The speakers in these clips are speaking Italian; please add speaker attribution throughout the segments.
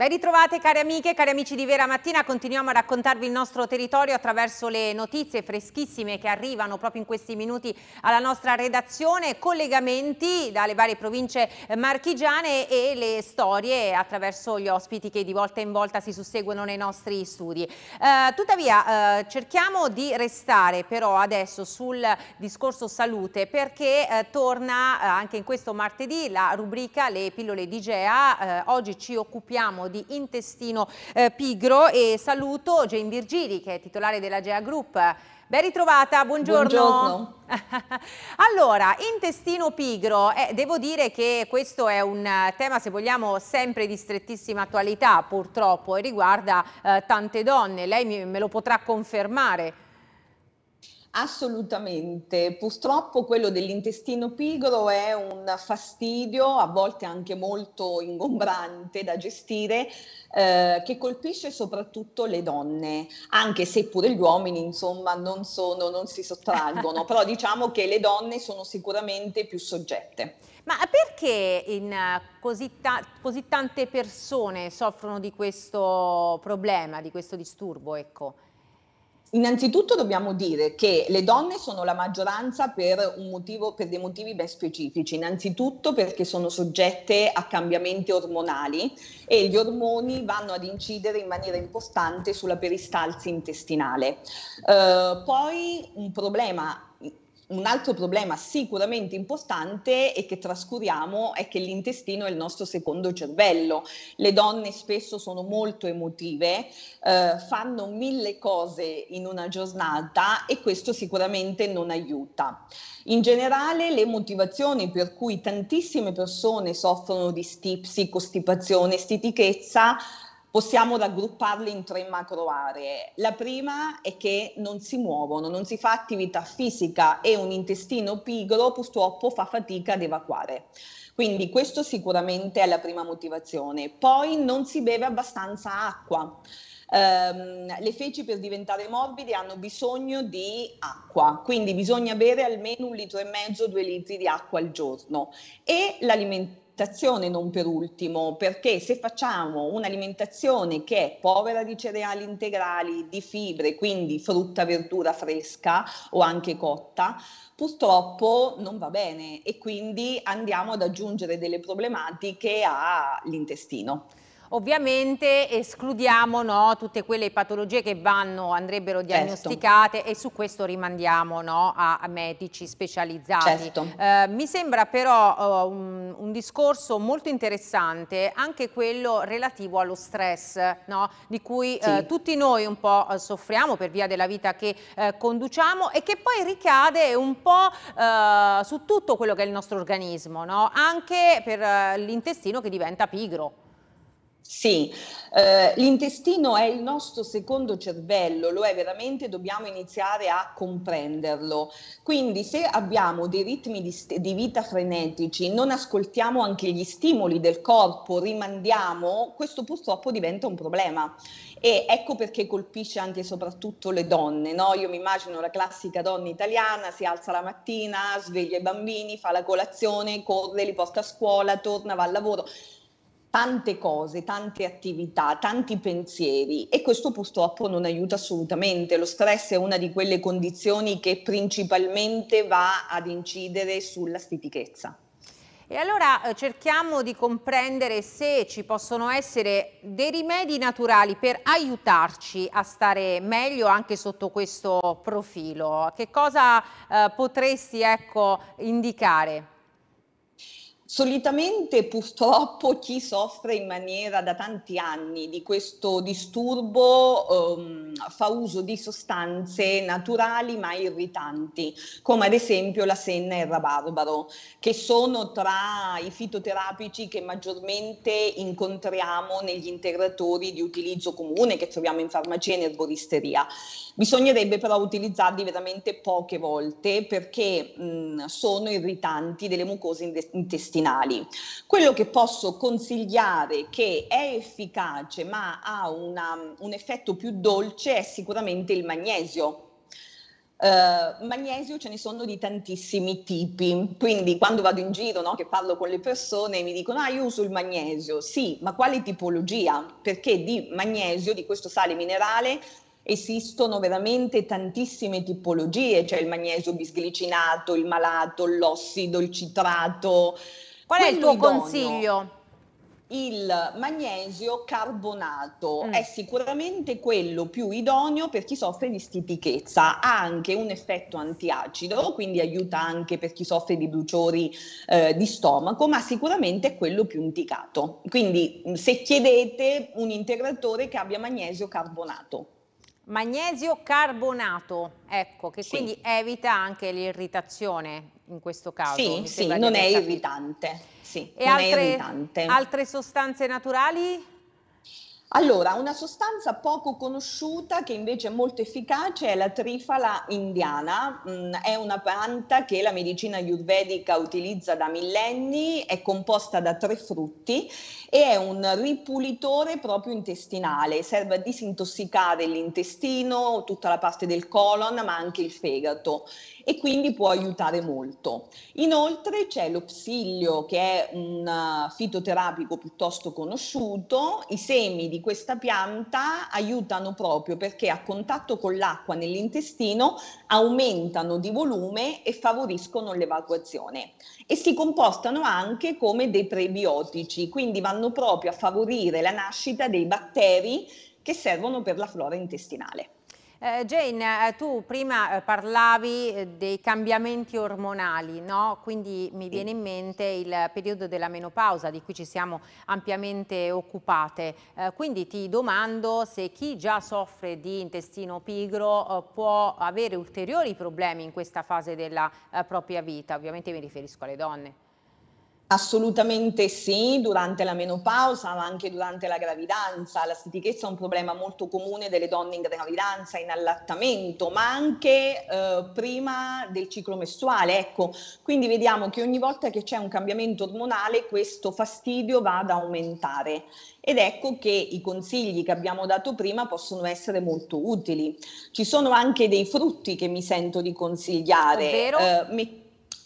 Speaker 1: Ben ritrovate cari amiche e cari amici di Vera Mattina, continuiamo a raccontarvi il nostro territorio attraverso le notizie freschissime che arrivano proprio in questi minuti alla nostra redazione, collegamenti dalle varie province marchigiane e le storie attraverso gli ospiti che di volta in volta si susseguono nei nostri studi. Eh, tuttavia eh, cerchiamo di restare però adesso sul discorso salute perché eh, torna eh, anche in questo martedì la rubrica Le pillole di Gea, eh, oggi ci occupiamo di Intestino eh, Pigro e saluto Jane Virgili che è titolare della GEA Group. Ben ritrovata, buongiorno. buongiorno. allora, intestino pigro, eh, devo dire che questo è un eh, tema, se vogliamo, sempre di strettissima attualità purtroppo e riguarda eh,
Speaker 2: tante donne, lei me lo potrà confermare. Assolutamente, purtroppo quello dell'intestino pigro è un fastidio, a volte anche molto ingombrante da gestire, eh, che colpisce soprattutto le donne, anche se pure gli uomini insomma non, sono, non si sottraggono, però diciamo che le donne sono sicuramente più soggette. Ma perché in
Speaker 1: eh, così, ta così tante persone soffrono di questo problema, di
Speaker 2: questo disturbo? Ecco? Innanzitutto dobbiamo dire che le donne sono la maggioranza per, motivo, per, dei motivi ben specifici, innanzitutto perché sono soggette a cambiamenti ormonali e gli ormoni vanno ad incidere in maniera importante sulla peristalsi intestinale. Eh, poi un problema un altro problema sicuramente importante e che trascuriamo è che l'intestino è il nostro secondo cervello. Le donne spesso sono molto emotive, eh, fanno mille cose in una giornata e questo sicuramente non aiuta. In generale le motivazioni per cui tantissime persone soffrono di stipsi, costipazione, stitichezza possiamo raggrupparli in tre macro aree. La prima è che non si muovono, non si fa attività fisica e un intestino pigro purtroppo fa fatica ad evacuare. Quindi questo sicuramente è la prima motivazione. Poi non si beve abbastanza acqua. Um, le feci per diventare morbide hanno bisogno di acqua, quindi bisogna bere almeno un litro e mezzo, due litri di acqua al giorno e l'alimentazione l'alimentazione non per ultimo, perché se facciamo un'alimentazione che è povera di cereali integrali, di fibre, quindi frutta, verdura fresca o anche cotta, purtroppo non va bene e quindi andiamo ad aggiungere delle problematiche all'intestino. Ovviamente escludiamo no, tutte
Speaker 1: quelle patologie che vanno, andrebbero certo. diagnosticate certo. e su questo rimandiamo no, a, medici specializzati. Certo. Eh, mi sembra però uh, un, un, discorso molto interessante anche quello relativo allo stress no, di cui eh, sì. eh, tutti noi un po' eh, soffriamo per via della vita che eh, conduciamo e che poi ricade un po' su tutto quello che è il nostro organismo, anche per
Speaker 2: l'intestino che diventa pigro. Sì, eh, l'intestino è il nostro secondo cervello, lo è veramente, dobbiamo iniziare a comprenderlo. Quindi se abbiamo dei ritmi di, di, vita frenetici, non ascoltiamo anche gli stimoli del corpo, rimandiamo, questo purtroppo diventa un problema. E ecco perché colpisce anche e soprattutto le donne. No? Io mi immagino la classica donna italiana, si alza la mattina, sveglia i bambini, fa la colazione, corre, li porta a scuola, torna, va al lavoro tante cose, tante attività, tanti pensieri e questo purtroppo non aiuta assolutamente. Lo stress è una di quelle condizioni che principalmente va ad incidere sulla stitichezza.
Speaker 1: E allora eh,
Speaker 2: cerchiamo
Speaker 1: di comprendere se ci possono essere dei rimedi naturali per aiutarci a stare meglio anche sotto questo profilo. Che cosa eh,
Speaker 2: potresti ecco, indicare? Solitamente purtroppo chi soffre in maniera da tanti anni di questo disturbo um, fa uso di sostanze naturali ma irritanti, come ad esempio la senna e il rabarbaro, che sono tra i fitoterapici che maggiormente incontriamo negli integratori di utilizzo comune che troviamo in farmacia e in erboristeria. Bisognerebbe però utilizzarli veramente poche volte perché mh, sono irritanti delle mucose intestinali finali. Quello che posso consigliare che è efficace ma ha una, un effetto più dolce è sicuramente il magnesio. Uh, magnesio ce ne sono di tantissimi tipi, quindi quando vado in giro, no, che parlo con le persone, mi dicono, ah io uso il magnesio, sì, ma quale tipologia? Perché di magnesio, di questo sale minerale, esistono veramente tantissime tipologie, c'è cioè il magnesio bisglicinato, il malato, l'ossido, il citrato,
Speaker 1: Qual è il tuo idoneo? consiglio?
Speaker 2: Il magnesio carbonato mm. è sicuramente quello più idoneo per chi soffre di stitichezza, ha anche un effetto antiacido, quindi aiuta anche per chi soffre di bruciori eh, di stomaco, ma sicuramente è quello più indicato. Quindi mm, se chiedete un integratore che abbia magnesio
Speaker 1: carbonato. Magnesio carbonato, ecco, che sì. quindi evita anche l'irritazione in questo caso. Sì, sì non è irritante.
Speaker 2: Sì, e altre, irritante. altre sostanze naturali? Allora, una sostanza poco conosciuta che invece è molto efficace è la trifala indiana, mm, è una pianta che la medicina ayurvedica utilizza da millenni, è composta da tre frutti e è un ripulitore proprio intestinale, serve a disintossicare l'intestino, tutta la parte del colon, ma anche il fegato e quindi può aiutare molto. Inoltre c'è lo psilio che è un eh, fitoterapico piuttosto conosciuto, i semi di questa pianta aiutano proprio perché a contatto con l'acqua nell'intestino aumentano di volume e favoriscono l'evacuazione e si comportano anche come dei prebiotici, quindi vanno proprio a favorire la nascita dei batteri che servono per la flora intestinale. Eh, Jane, eh, tu prima eh, parlavi eh, dei
Speaker 1: cambiamenti ormonali, no? quindi mi sì. viene in mente il periodo della menopausa di cui ci siamo ampiamente occupate. Eh, quindi ti domando se chi già soffre di intestino pigro eh, può avere ulteriori problemi in questa fase
Speaker 2: della propria vita. Ovviamente mi riferisco alle donne. Assolutamente sì, durante la menopausa ma anche durante la gravidanza. La stitichezza è un problema molto comune delle donne in gravidanza, in allattamento, ma anche eh, prima del ciclo mestruale. Ecco, quindi vediamo che ogni volta che c'è un cambiamento ormonale questo fastidio va ad aumentare. Ed ecco che i consigli che abbiamo dato prima possono essere molto utili. Ci sono anche dei frutti che mi sento di consigliare. Ovvero? Eh,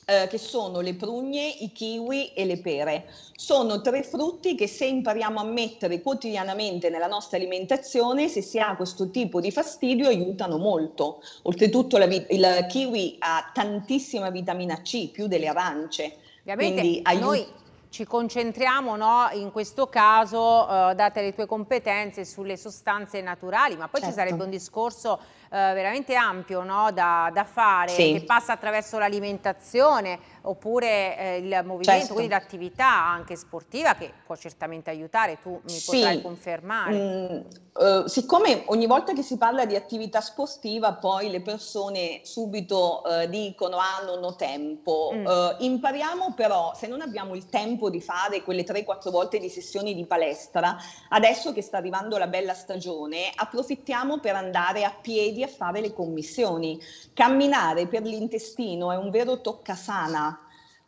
Speaker 2: eh, che sono le prugne, i kiwi e le pere. Sono tre frutti che se impariamo a mettere quotidianamente nella nostra alimentazione, se si ha questo tipo di fastidio, aiutano molto. Oltretutto la, il kiwi ha tantissima vitamina C, più delle arance. Ovviamente noi ci concentriamo
Speaker 1: no, in questo caso, eh, date le tue competenze, sulle sostanze naturali, ma poi certo. ci sarebbe un discorso eh, veramente ampio no? da, da, fare, sì. che passa attraverso l'alimentazione, oppure eh, il movimento, certo. quindi l'attività anche sportiva
Speaker 2: che può certamente aiutare, tu mi sì. potrai confermare. Mm, eh, siccome ogni volta che si parla di attività sportiva poi le persone subito eh, dicono ah non ho tempo, mm. Eh, impariamo però se non abbiamo il tempo di fare quelle 3-4 volte di sessioni di palestra, adesso che sta arrivando la bella stagione approfittiamo per andare a piedi a fare le commissioni. Camminare per l'intestino è un vero toccasana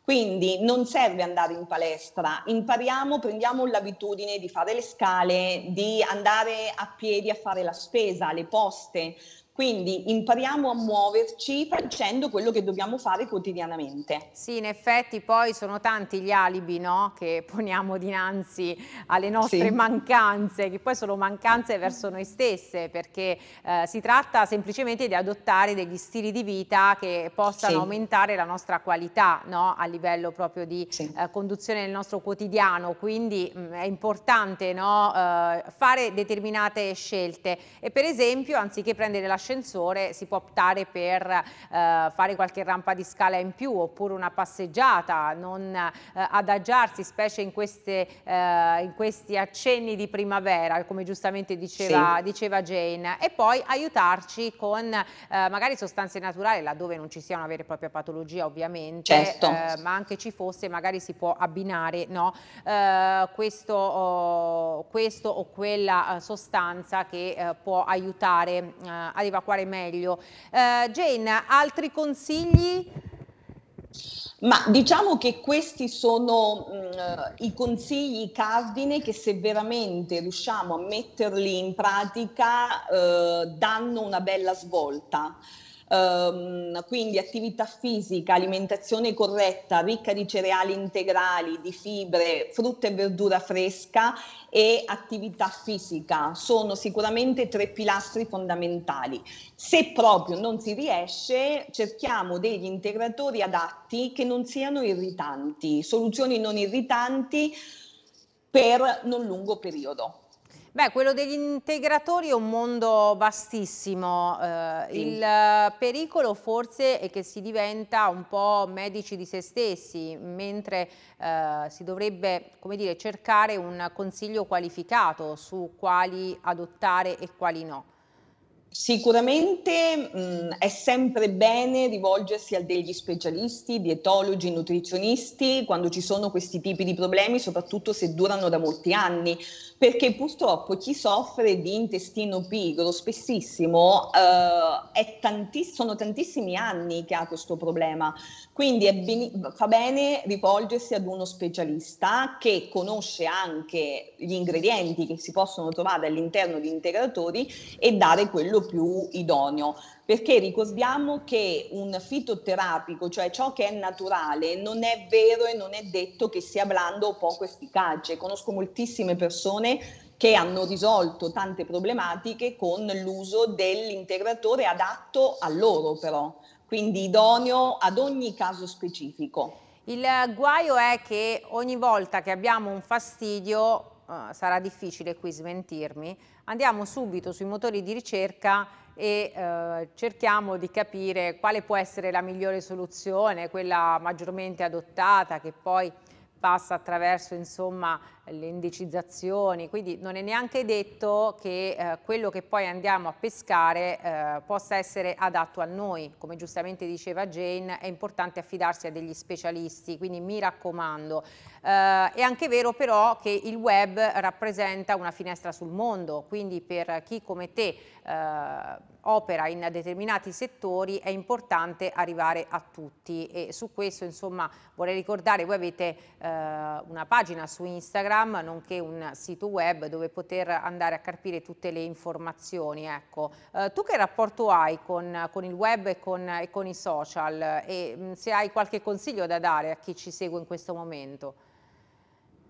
Speaker 2: quindi non serve andare in palestra, impariamo, prendiamo l'abitudine di fare le scale, di andare a piedi a fare la spesa, le poste, quindi impariamo a muoverci facendo quello che dobbiamo
Speaker 1: fare quotidianamente. Sì, in effetti poi sono tanti gli alibi no? che poniamo dinanzi alle nostre sì. mancanze, che poi sono mancanze verso noi stesse, perché eh, si tratta semplicemente di adottare degli stili di vita che possano sì. aumentare la nostra qualità no? a livello proprio di sì. eh, conduzione del nostro quotidiano. Quindi mh, mm, è importante no? eh, fare determinate scelte e per esempio anziché prendere la scelta ascensore si può optare per eh, fare qualche rampa di scala in più oppure una passeggiata, non eh, adagiarsi specie in, queste, eh, in, questi accenni di primavera come giustamente diceva, sì. diceva Jane e poi aiutarci con eh, magari sostanze naturali laddove non ci sia una vera e propria patologia ovviamente certo. Eh, ma anche ci fosse magari si può abbinare no, eh, questo, oh, questo, o quella sostanza che può aiutare ad evitare evacuare meglio. Eh, Jane, altri consigli?
Speaker 2: Ma diciamo che questi sono mh, mm, i consigli cardine che se veramente riusciamo a metterli in pratica eh, danno una bella svolta. Um, quindi attività fisica, alimentazione corretta, ricca di cereali integrali, di fibre, frutta e verdura fresca e attività fisica sono sicuramente tre pilastri fondamentali. Se proprio non si riesce, cerchiamo degli integratori adatti che non siano irritanti, soluzioni non irritanti per non lungo periodo. Beh, quello degli integratori è un mondo
Speaker 1: vastissimo, eh, sì. il pericolo forse è che si diventa un po' medici di se stessi, mentre eh, si dovrebbe dire, cercare un consiglio qualificato su quali adottare e quali no.
Speaker 2: Sicuramente mh, mm, è sempre bene rivolgersi a degli specialisti, dietologi, nutrizionisti, quando ci sono questi tipi di problemi, soprattutto se durano da molti anni perché purtroppo chi soffre di intestino pigro spessissimo eh, tantiss- sono tantissimi anni che ha questo problema, quindi ben- fa bene rivolgersi ad uno specialista che conosce anche gli ingredienti che si possono trovare all'interno di integratori e dare quello più idoneo perché ricordiamo che un fitoterapico, cioè ciò che è naturale, non è vero e non è detto che sia blando o poco efficace. Conosco moltissime persone che hanno risolto tante problematiche con l'uso dell'integratore adatto a loro però, quindi idoneo ad ogni caso specifico. Il guaio è che ogni volta che abbiamo un
Speaker 1: fastidio eh, sarà difficile qui smentirmi, andiamo subito sui motori di ricerca e uh, cerchiamo di capire quale può essere la migliore soluzione, quella maggiormente adottata che poi passa attraverso insomma, le indicizzazioni, quindi non è neanche detto che eh, quello che poi andiamo a pescare eh, possa essere adatto a noi, come giustamente diceva Jane, è importante affidarsi a degli specialisti, quindi mi raccomando. Eh, è anche vero però che il web rappresenta una finestra sul mondo, quindi per chi come te eh, opera in determinati settori è importante arrivare a tutti e su questo insomma vorrei ricordare, voi avete eh, una pagina su Instagram, Instagram, nonché un sito web dove poter andare a carpire tutte le informazioni. Ecco. Eh, tu che rapporto hai con, con il web e con, e con, i social e mm, se hai qualche consiglio da dare a chi ci segue in questo momento?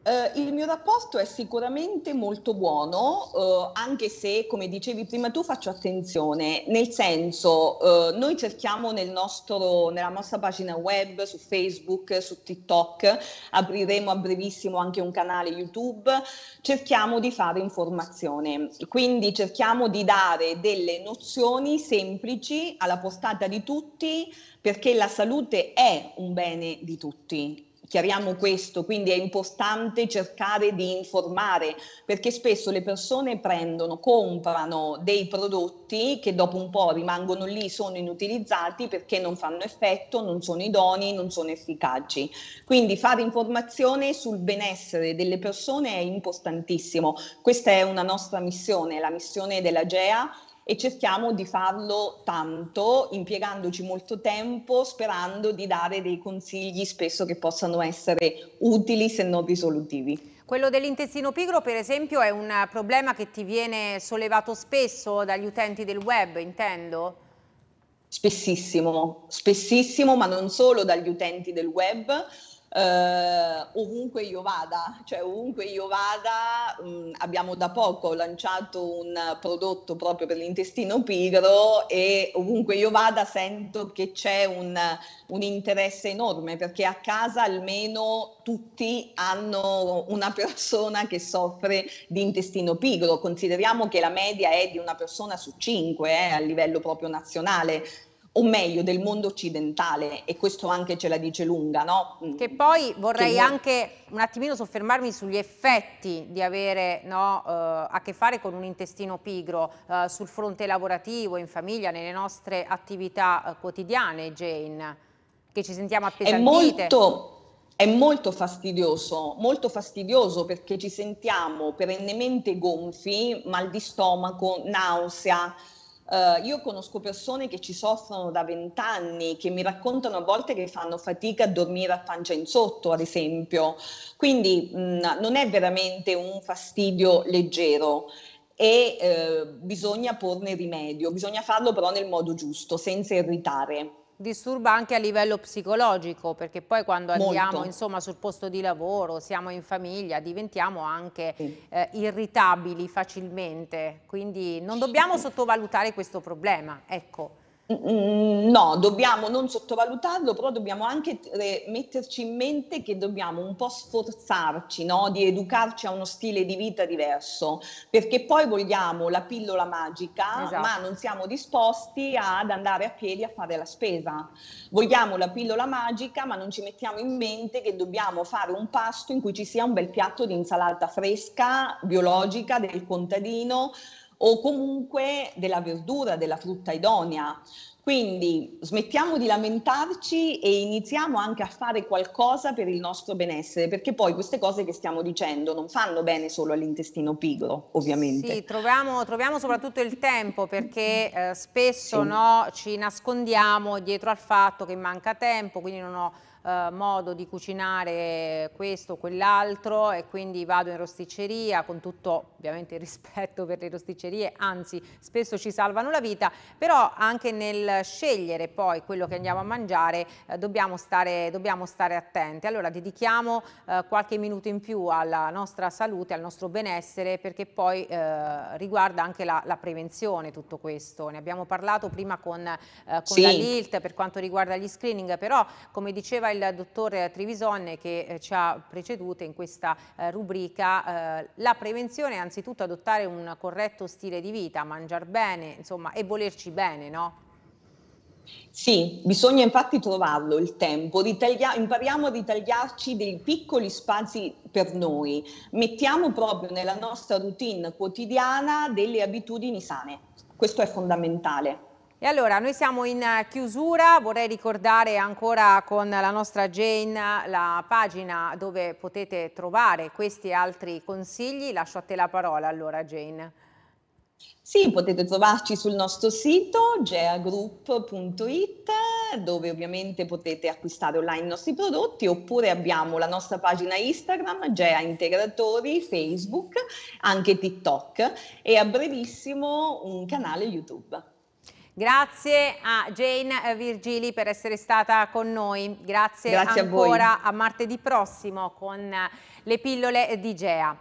Speaker 2: Uh, il mio rapporto è sicuramente molto buono, uh, anche se, come dicevi prima tu, faccio attenzione, nel senso, uh, noi cerchiamo nel nostro, nella nostra pagina web, su Facebook, su TikTok, apriremo a brevissimo anche un canale YouTube, cerchiamo di fare informazione, quindi cerchiamo di dare delle nozioni semplici alla portata di tutti perché la salute è un bene di tutti Chiariamo questo, quindi è importante cercare di informare perché spesso le persone prendono, comprano dei prodotti che dopo un po' rimangono lì, sono inutilizzati perché non fanno effetto, non sono idonei, non sono efficaci. Quindi fare informazione sul benessere delle persone è importantissimo. Questa è una nostra missione, la missione della GEA e cerchiamo di farlo tanto, impiegandoci molto tempo, sperando di dare dei consigli spesso che possano essere utili se non risolutivi.
Speaker 1: Quello dell'intestino pigro, per esempio, è un problema che ti viene sollevato spesso dagli
Speaker 2: utenti del web, intendo? Spessissimo, spessissimo, ma non solo dagli utenti del web, eh, ovunque io vada, cioè ovunque io vada mh, mm, abbiamo da poco lanciato un prodotto proprio per l'intestino pigro e ovunque io vada sento che c'è un, un interesse enorme perché a casa almeno tutti hanno una persona che soffre di intestino pigro, consideriamo che la media è di una persona su cinque eh, a livello proprio nazionale, o meglio del mondo occidentale e questo anche ce la dice lunga, no? Mm. Che poi vorrei che... anche un attimino soffermarmi sugli
Speaker 1: effetti di avere no, eh, a che fare con un intestino pigro eh, sul fronte lavorativo, in famiglia, nelle nostre attività eh, quotidiane, Jane,
Speaker 2: che ci sentiamo appesantite. È molto... È molto fastidioso, molto fastidioso perché ci sentiamo perennemente gonfi, mal di stomaco, nausea, Uh, io conosco persone che ci soffrono da vent'anni, che mi raccontano a volte che fanno fatica a dormire a pancia in sotto, ad esempio. Quindi mh, mm, non è veramente un fastidio leggero e eh, bisogna porne rimedio, bisogna farlo però nel modo giusto, senza irritare disturba anche a livello
Speaker 1: psicologico, perché poi quando andiamo Molto. insomma, sul posto di lavoro, siamo in famiglia, diventiamo anche sì. eh, irritabili facilmente, quindi non dobbiamo sì.
Speaker 2: sottovalutare questo problema. Ecco. Mm, no, dobbiamo non sottovalutarlo, però dobbiamo anche eh, metterci in mente che dobbiamo un po' sforzarci no? di educarci a uno stile di vita diverso, perché poi vogliamo la pillola magica, esatto. ma non siamo disposti ad andare a piedi a fare la spesa. Vogliamo la pillola magica, ma non ci mettiamo in mente che dobbiamo fare un pasto in cui ci sia un bel piatto di insalata fresca, biologica, del contadino o comunque della verdura, della frutta idonea. Quindi smettiamo di lamentarci e iniziamo anche a fare qualcosa per il nostro benessere, perché poi queste cose che stiamo dicendo non fanno bene solo all'intestino pigro, ovviamente. Sì, troviamo, troviamo soprattutto il tempo,
Speaker 1: perché eh, spesso sì. no, ci nascondiamo dietro al fatto che manca tempo, quindi non ho eh, modo di cucinare questo o quell'altro e quindi vado in rosticceria con tutto ovviamente il rispetto per le rosticcerie, anzi spesso ci salvano la vita, però anche nel scegliere poi quello che andiamo a mangiare eh, dobbiamo, stare, dobbiamo, stare, attenti. Allora dedichiamo eh, qualche minuto in più alla nostra salute, al nostro benessere perché poi eh, riguarda anche la, la, prevenzione tutto questo. Ne abbiamo parlato prima con, eh, con sì. la LILT per quanto riguarda gli screening, però come diceva il il dottor Trivisonne che eh, ci ha preceduto in questa eh, rubrica. Eh, la prevenzione è anzitutto adottare un corretto stile di vita, mangiare bene
Speaker 2: insomma, e volerci bene, no? Sì, bisogna infatti trovarlo il tempo, Ritaglia- impariamo a ritagliarci dei piccoli spazi per noi, mettiamo proprio nella nostra routine quotidiana delle abitudini sane, questo è fondamentale. E allora, noi siamo in eh, chiusura, vorrei ricordare ancora
Speaker 1: con la nostra Jane la pagina dove potete trovare questi altri consigli. Lascio a te la parola allora Jane.
Speaker 2: Sì, potete trovarci sul nostro sito geagroup.it dove ovviamente potete acquistare online i nostri prodotti oppure abbiamo la nostra pagina Instagram, Gea Integratori, Facebook, anche TikTok e a brevissimo un canale YouTube.
Speaker 1: Grazie a Jane Virgili per essere stata con noi. Grazie, Grazie ancora a, a martedì prossimo con le pillole di Gea.